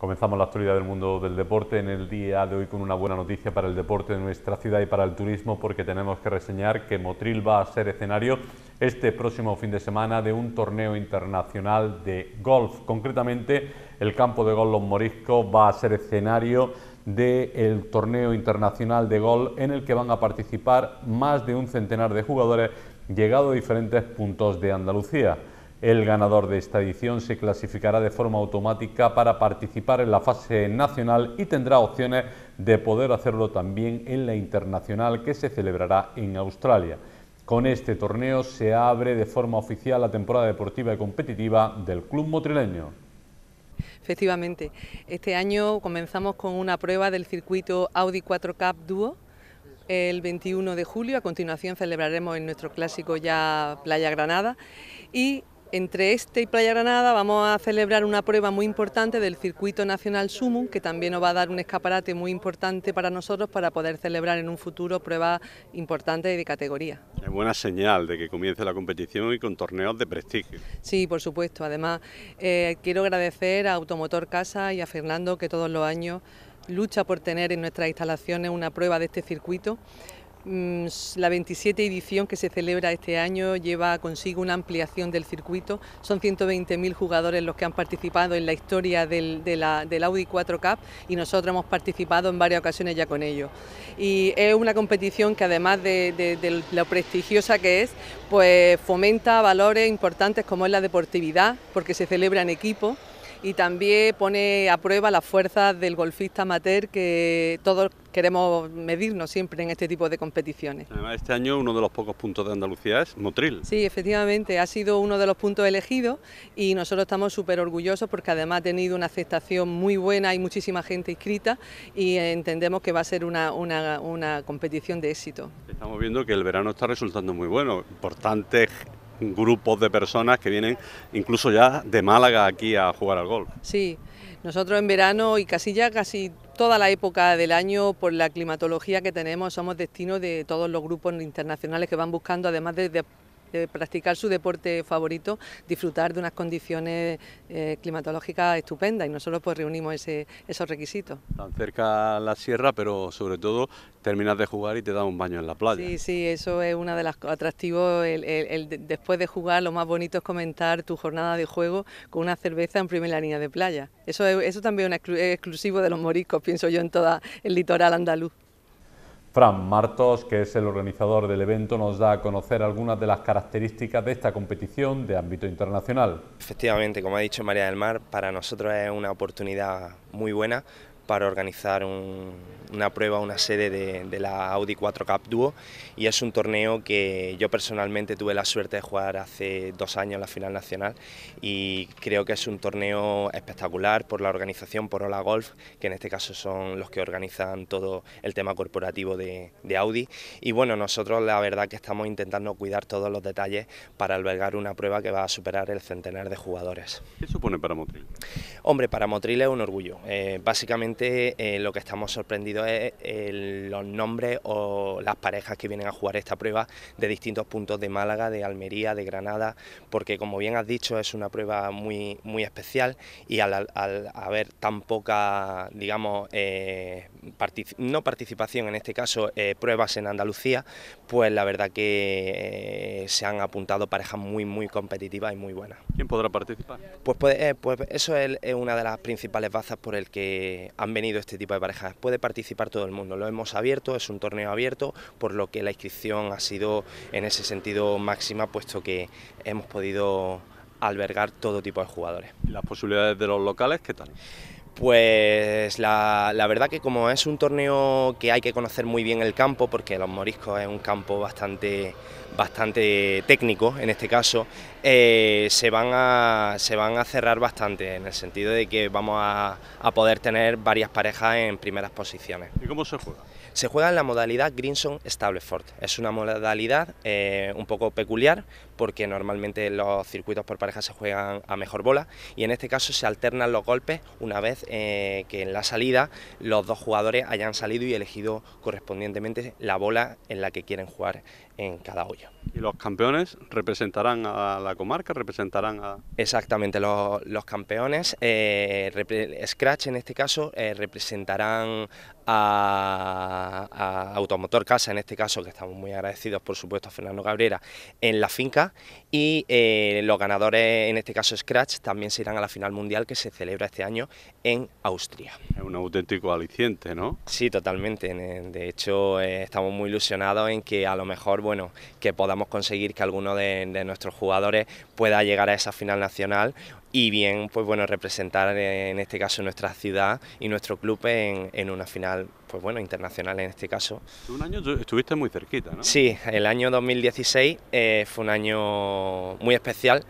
Comenzamos la actualidad del mundo del deporte en el día de hoy con una buena noticia para el deporte de nuestra ciudad y para el turismo porque tenemos que reseñar que Motril va a ser escenario este próximo fin de semana de un torneo internacional de golf. Concretamente el campo de golf Los Moriscos va a ser escenario del torneo internacional de golf en el que van a participar más de un centenar de jugadores llegado a diferentes puntos de Andalucía. El ganador de esta edición se clasificará de forma automática para participar en la fase nacional y tendrá opciones de poder hacerlo también en la internacional que se celebrará en Australia. Con este torneo se abre de forma oficial la temporada deportiva y competitiva del club motrileño. Efectivamente, este año comenzamos con una prueba del circuito Audi 4 Cup Duo el 21 de julio. A continuación celebraremos en nuestro clásico ya Playa Granada y entre este y Playa Granada vamos a celebrar una prueba muy importante del Circuito Nacional Sumum, que también nos va a dar un escaparate muy importante para nosotros para poder celebrar en un futuro pruebas importantes de categoría. Es buena señal de que comience la competición y con torneos de prestigio. Sí, por supuesto. Además, eh, quiero agradecer a Automotor Casa y a Fernando que todos los años lucha por tener en nuestras instalaciones una prueba de este circuito. Mm, la 27 edición que se celebra este año lleva consigo una ampliación del circuito. Son 120.000 jugadores los que han participado en la historia del, Audi 4 Cup y nosotros hemos participado en varias ocasiones ya con ellos. Y es una competición que además de, de lo prestigiosa que es, pues fomenta valores importantes como es la deportividad, porque se celebra en equipo y también pone a prueba las fuerzas del golfista amateur que todos queremos medirnos siempre en este tipo de competiciones. Además, este año uno de los pocos puntos de Andalucía es Motril. Sí, efectivamente, ha sido uno de los puntos elegidos y nosotros estamos súper orgullosos porque además ha tenido una aceptación muy buena, hay muchísima gente inscrita y entendemos que va a ser una, competición de éxito. Estamos viendo que el verano está resultando muy bueno, importante grupos de personas que vienen incluso ya de Málaga aquí a jugar al golf. Sí, nosotros en verano y casi ya casi toda la época del año, por la climatología que tenemos, somos destino de todos los grupos internacionales que van buscando, además de, de practicar su deporte favorito, disfrutar de unas condiciones eh, climatológicas estupendas y nosotros pues reunimos esos requisitos. Tan cerca la sierra, pero sobre todo terminas de jugar y te das un baño en la playa. Sí, sí, eso es uno de los atractivos. después de jugar, lo más bonito es comentar tu jornada de juego con una cerveza en primera línea de playa. Eso, eso también es exclusivo de los moriscos, pienso yo, en todo el litoral andaluz. Fran Martos, que es el organizador del evento, nos da a conocer algunas de las características de esta competición de ámbito internacional. Efectivamente, como ha dicho María del Mar, para nosotros es una oportunidad muy buena para organizar una prueba, una sede de, la Audi 4 Cup Duo y es un torneo que yo personalmente tuve la suerte de jugar hace dos años en la final nacional y creo que es un torneo espectacular por la organización, por Ola Golf, que en este caso son los que organizan todo el tema corporativo de, Audi y bueno, nosotros la verdad que estamos intentando cuidar todos los detalles para albergar una prueba que va a superar el centenar de jugadores. ¿Qué supone para Motril? Hombre, para Motril es un orgullo. Eh, básicamente eh, lo que estamos sorprendidos es los nombres o las parejas que vienen a jugar esta prueba de distintos puntos de Málaga, de Almería, de Granada, porque como bien has dicho es una prueba muy, muy especial y al, haber tan poca, digamos, eh, no participación en este caso, eh, pruebas en Andalucía, pues la verdad que se han apuntado parejas muy, muy competitivas y muy buenas. ¿Quién podrá participar? Pues, pues eso es, una de las principales bazas por el que han venido este tipo de parejas. Puede participar todo el mundo, lo hemos abierto, es un torneo abierto, por lo que la inscripción ha sido en ese sentido máxima, puesto que hemos podido albergar todo tipo de jugadores. ¿Las posibilidades de los locales qué tal? Pues la, verdad que como es un torneo que hay que conocer muy bien el campo, porque los moriscos es un campo bastante, bastante técnico en este caso, eh, se, van a, se van a cerrar bastante, en el sentido de que vamos a, a poder tener varias parejas en primeras posiciones. ¿Y cómo se juega? Se juega en la modalidad Grinson Stableford. Es una modalidad eh, un poco peculiar porque normalmente los circuitos por pareja se juegan a mejor bola y en este caso se alternan los golpes una vez eh, que en la salida los dos jugadores hayan salido y elegido correspondientemente la bola en la que quieren jugar en cada olla. ¿Y los campeones representarán a la comarca? ¿Representarán a...? Exactamente, los, campeones, eh, Scratch en este caso, eh, representarán a, Automotor Casa, en este caso, que estamos muy agradecidos, por supuesto, a Fernando Cabrera, en la finca, y eh, los ganadores, en este caso Scratch, también se irán a la final mundial que se celebra este año en Austria. Es un auténtico aliciente, ¿no? Sí, totalmente. De hecho, estamos muy ilusionados en que a lo mejor bueno, que podamos conseguir que alguno de, nuestros jugadores pueda llegar a esa final nacional y bien, pues bueno, representar eh, en este caso nuestra ciudad y nuestro club en, una final, pues bueno, internacional en este caso. Un año estuviste muy cerquita, ¿no? Sí, el año 2016 eh, fue un año muy especial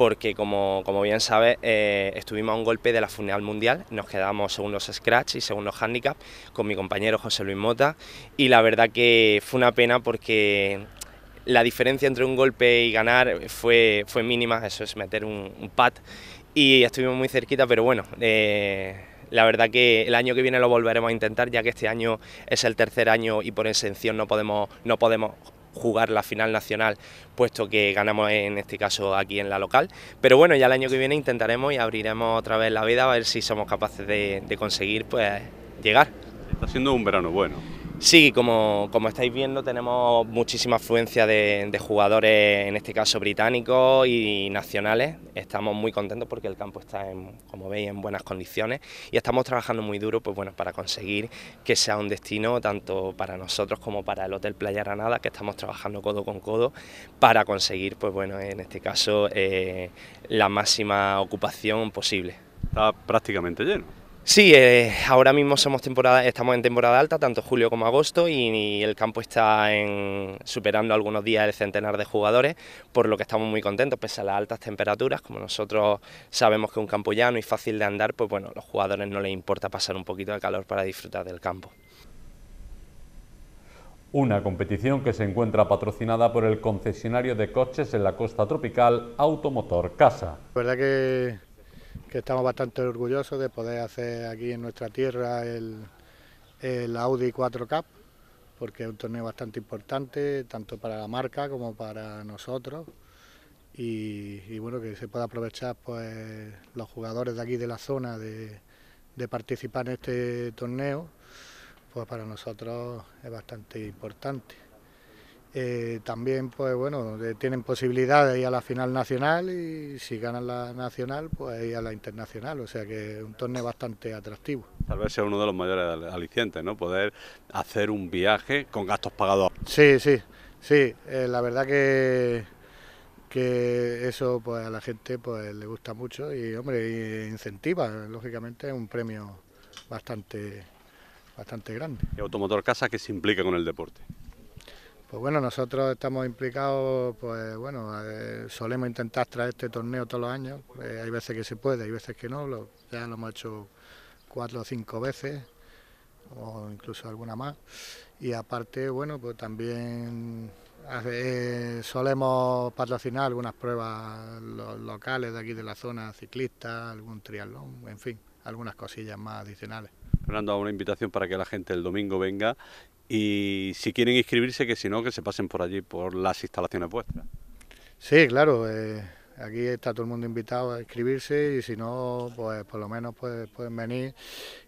porque como, bien sabes, eh, estuvimos a un golpe de la final mundial, nos quedamos según los scratch y según los handicap con mi compañero José Luis Mota y la verdad que fue una pena porque la diferencia entre un golpe y ganar fue, fue mínima, eso es meter un, pat y estuvimos muy cerquita, pero bueno, eh, la verdad que el año que viene lo volveremos a intentar, ya que este año es el tercer año y por exención no podemos, no podemos jugar la final nacional, puesto que ganamos en este caso aquí en la local. Pero bueno, ya el año que viene intentaremos y abriremos otra vez la vida a ver si somos capaces de, de conseguir pues llegar. Está siendo un verano bueno. Sí, como, estáis viendo tenemos muchísima afluencia de, jugadores, en este caso británicos y nacionales. Estamos muy contentos porque el campo está, en, como veis, en buenas condiciones y estamos trabajando muy duro pues bueno, para conseguir que sea un destino tanto para nosotros como para el Hotel Playa Granada, que estamos trabajando codo con codo para conseguir, pues bueno, en este caso, eh, la máxima ocupación posible. Está prácticamente lleno. Sí, eh, ahora mismo somos temporada, estamos en temporada alta, tanto julio como agosto, y, el campo está en, superando algunos días el centenar de jugadores, por lo que estamos muy contentos, pese a las altas temperaturas. Como nosotros sabemos que un campo llano y fácil de andar, pues bueno, a los jugadores no les importa pasar un poquito de calor para disfrutar del campo. Una competición que se encuentra patrocinada por el concesionario de coches en la costa tropical Automotor Casa. verdad que estamos bastante orgullosos de poder hacer aquí en nuestra tierra el, Audi 4 Cup, porque es un torneo bastante importante, tanto para la marca como para nosotros. Y, bueno, que se pueda aprovechar pues los jugadores de aquí de la zona de, de participar en este torneo, pues para nosotros es bastante importante. Eh, también, pues bueno, eh, tienen posibilidad de ir a la final nacional y si ganan la nacional, pues ir a la internacional. O sea que es un torneo bastante atractivo. Tal vez sea uno de los mayores alicientes, ¿no? Poder hacer un viaje con gastos pagados. Sí, sí, sí. Eh, la verdad que que eso pues a la gente pues le gusta mucho y hombre incentiva lógicamente es un premio bastante bastante grande. ¿Y Automotor Casa que se implica con el deporte? Pues bueno, nosotros estamos implicados, pues bueno, eh, solemos intentar traer este torneo todos los años. Eh, hay veces que se puede, hay veces que no. ya lo hemos hecho cuatro o cinco veces, o incluso alguna más. Y aparte, bueno, pues también eh, solemos patrocinar algunas pruebas locales de aquí de la zona, ciclistas, algún triatlón, en fin, algunas cosillas más adicionales. Fernando, una invitación para que la gente el domingo venga y si quieren inscribirse, que si no, que se pasen por allí, por las instalaciones vuestras. Sí, claro, eh, aquí está todo el mundo invitado a inscribirse y si no, pues por lo menos pues, pueden venir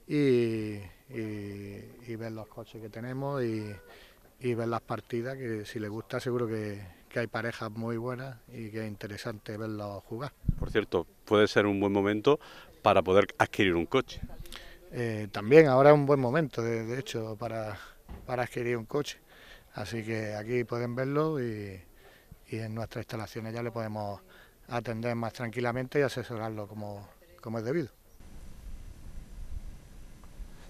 y, y, ver los coches que tenemos y, ver las partidas, que si les gusta seguro que, que hay parejas muy buenas y que es interesante verlos jugar. Por cierto, puede ser un buen momento para poder adquirir un coche. Eh, también ahora es un buen momento, de, de hecho, para, para adquirir un coche. Así que aquí pueden verlo y, en nuestras instalaciones ya le podemos atender más tranquilamente y asesorarlo como, como es debido.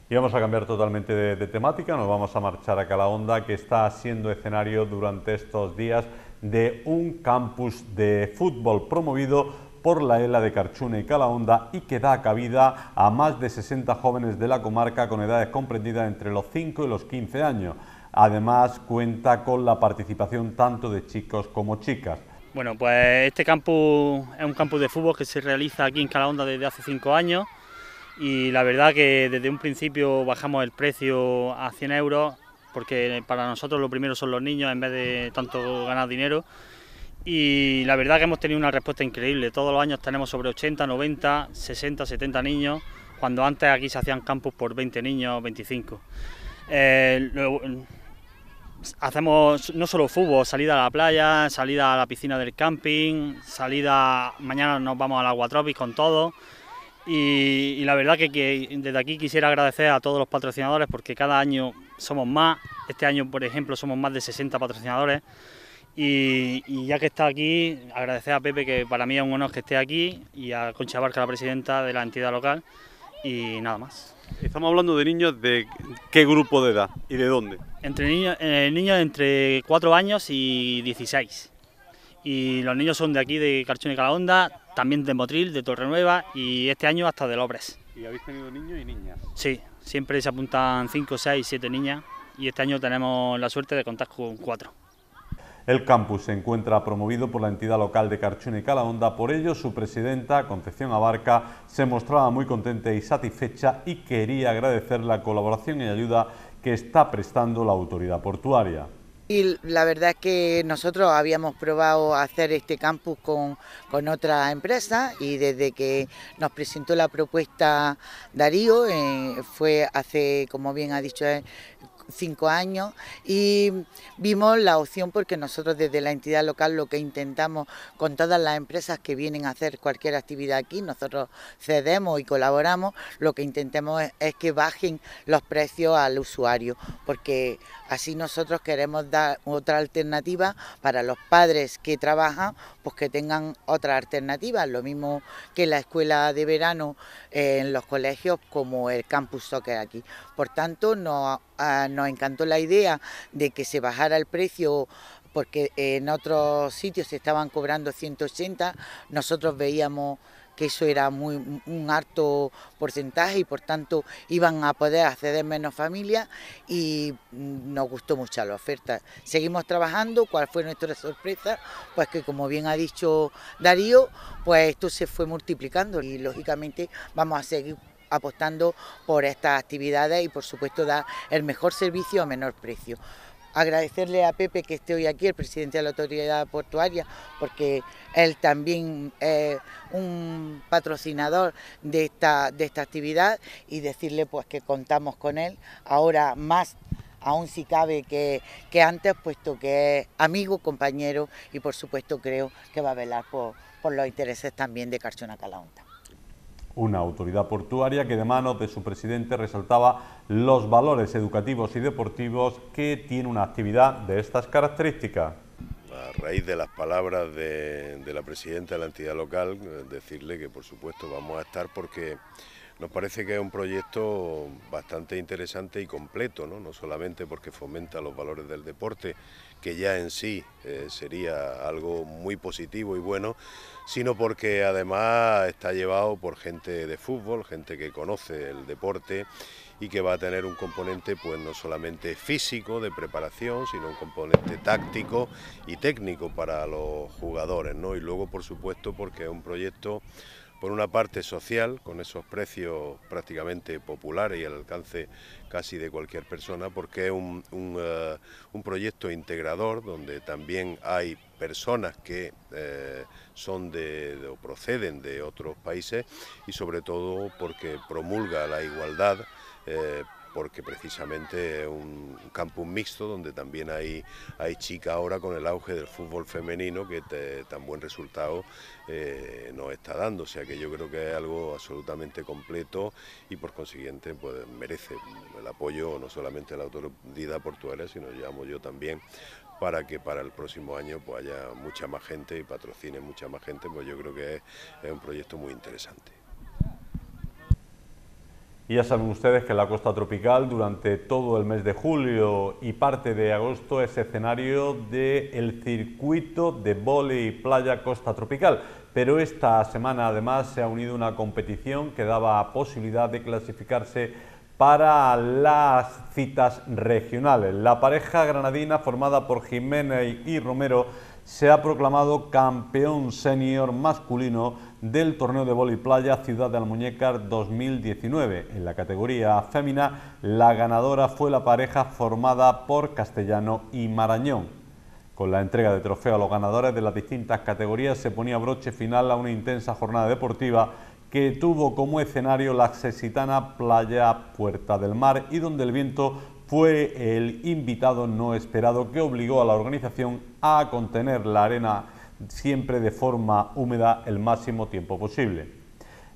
Y vamos a cambiar totalmente de, temática, nos vamos a marchar a Calahonda, que está siendo escenario durante estos días de un campus de fútbol promovido por la ELA de Carchuna y Calahonda y que da cabida a más de 60 jóvenes de la comarca con edades comprendidas entre los 5 y los 15 años. Además cuenta con la participación tanto de chicos como chicas. Bueno, pues este campus es un campus de fútbol que se realiza aquí en Calahonda desde hace 5 años y la verdad que desde un principio bajamos el precio a 100 euros porque para nosotros lo primero son los niños en vez de tanto ganar dinero y la verdad que hemos tenido una respuesta increíble. Todos los años tenemos sobre 80, 90, 60, 70 niños, cuando antes aquí se hacían campus por 20 niños, 25. Eh, hacemos no solo fútbol, salida a la playa, salida a la piscina del camping, salida, mañana nos vamos al aguatropic con todo. Y, la verdad que, desde aquí quisiera agradecer a todos los patrocinadores porque cada año somos más, este año por ejemplo somos más de 60 patrocinadores y, ya que está aquí, agradecer a Pepe, que para mí es un honor que esté aquí, y a Concha Barca, la presidenta de la entidad local, y nada más. Estamos hablando de niños de qué grupo de edad y de dónde. Entre niños, eh, niños entre 4 años y 16. Y los niños son de aquí, de Carchón y Calahonda, también de Motril, de Torrenueva y este año hasta de Lobres. ¿Y habéis tenido niños y niñas? Sí, siempre se apuntan 5, 6, 7 niñas y este año tenemos la suerte de contar con 4. El campus se encuentra promovido por la entidad local de Carchuna y Calahonda, por ello su presidenta, Concepción Abarca, se mostraba muy contenta y satisfecha y quería agradecer la colaboración y ayuda que está prestando la autoridad portuaria. Y la verdad es que nosotros habíamos probado hacer este campus con, con, otra empresa y desde que nos presentó la propuesta Darío, eh, fue hace, como bien ha dicho él, eh, cinco años y vimos la opción porque nosotros desde la entidad local lo que intentamos con todas las empresas que vienen a hacer cualquier actividad aquí, nosotros cedemos y colaboramos, lo que intentemos es, que bajen los precios al usuario, porque así nosotros queremos dar otra alternativa para los padres que trabajan, pues que tengan otra alternativa, lo mismo que la escuela de verano eh, en los colegios como el campus soccer aquí. Por tanto, no Ah, nos encantó la idea de que se bajara el precio porque en otros sitios se estaban cobrando 180, nosotros veíamos que eso era muy, un alto porcentaje y por tanto iban a poder acceder menos familias y mm, nos gustó mucho la oferta. Seguimos trabajando, ¿cuál fue nuestra sorpresa? Pues que como bien ha dicho Darío, pues esto se fue multiplicando y lógicamente vamos a seguir apostando por estas actividades y por supuesto dar el mejor servicio a menor precio. Agradecerle a Pepe que esté hoy aquí, el presidente de la autoridad portuaria, porque él también es un patrocinador de esta, de esta actividad y decirle pues que contamos con él ahora más aún si cabe que, antes, puesto que es amigo, compañero y por supuesto creo que va a velar por, los intereses también de Carchona Calaunta una autoridad portuaria que de manos de su presidente resaltaba los valores educativos y deportivos que tiene una actividad de estas características. A raíz de las palabras de, de la presidenta de la entidad local, decirle que por supuesto vamos a estar porque nos parece que es un proyecto bastante interesante y completo, no, solamente porque fomenta los valores del deporte, que ya en sí eh, sería algo muy positivo y bueno, sino porque además está llevado por gente de fútbol, gente que conoce el deporte y que va a tener un componente pues no solamente físico de preparación, sino un componente táctico y técnico para los jugadores, ¿no? Y luego por supuesto porque es un proyecto por una parte social, con esos precios prácticamente populares y al alcance casi de cualquier persona, porque es un, eh, proyecto integrador donde también hay personas que eh, son de, o proceden de otros países y sobre todo porque promulga la igualdad. Eh, porque precisamente es un campus mixto donde también hay, hay chicas ahora con el auge del fútbol femenino que tan buen resultado eh, nos está dando. O sea que yo creo que es algo absolutamente completo y por consiguiente pues merece el apoyo no solamente de la autoridad portuaria, sino llamo yo también para que para el próximo año pues haya mucha más gente y patrocine mucha más gente, pues yo creo que es un proyecto muy interesante. Y ya saben ustedes que la costa tropical durante todo el mes de julio y parte de agosto es escenario del circuito de volei playa costa tropical. Pero esta semana además se ha unido una competición que daba posibilidad de clasificarse para las citas regionales. La pareja granadina formada por Jiménez y Romero se ha proclamado campeón senior masculino del torneo de vóley playa Ciudad de Almuñécar 2019. En la categoría fémina, la ganadora fue la pareja formada por Castellano y Marañón. Con la entrega de trofeo a los ganadores de las distintas categorías se ponía broche final a una intensa jornada deportiva que tuvo como escenario la sexitana playa Puerta del Mar y donde el viento fue el invitado no esperado que obligó a la organización a contener la arena siempre de forma húmeda el máximo tiempo posible.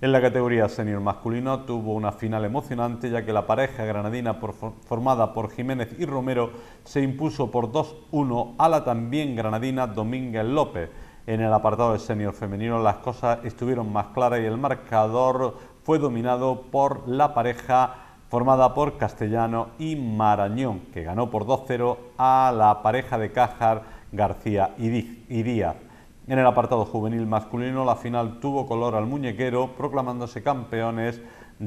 En la categoría senior masculino tuvo una final emocionante ya que la pareja granadina formada por Jiménez y Romero se impuso por 2-1 a la también granadina Domínguez López. En el apartado de senior femenino las cosas estuvieron más claras y el marcador fue dominado por la pareja formada por Castellano y Marañón, que ganó por 2-0 a la pareja de Cajar García y Díaz. En el apartado juvenil masculino, la final tuvo color al muñequero, proclamándose campeones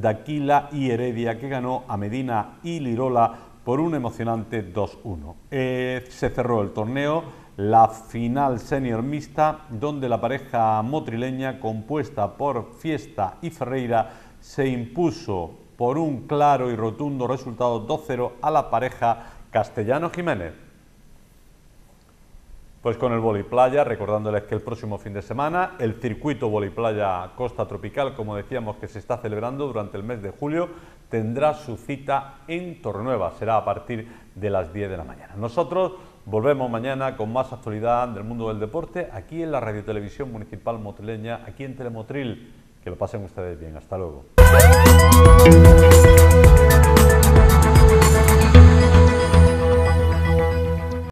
Aquila y Heredia, que ganó a Medina y Lirola por un emocionante 2-1. Eh, se cerró el torneo, la final senior mixta, donde la pareja motrileña, compuesta por Fiesta y Ferreira, se impuso por un claro y rotundo resultado 2-0 a la pareja Castellano-Jiménez. Pues con el Playa recordándoles que el próximo fin de semana el circuito Playa Costa Tropical, como decíamos que se está celebrando durante el mes de julio, tendrá su cita en Tornueva. será a partir de las 10 de la mañana. Nosotros volvemos mañana con más actualidad del mundo del deporte aquí en la Radio Televisión Municipal Motrileña, aquí en Telemotril. Que lo pasen ustedes bien, hasta luego. Thank you.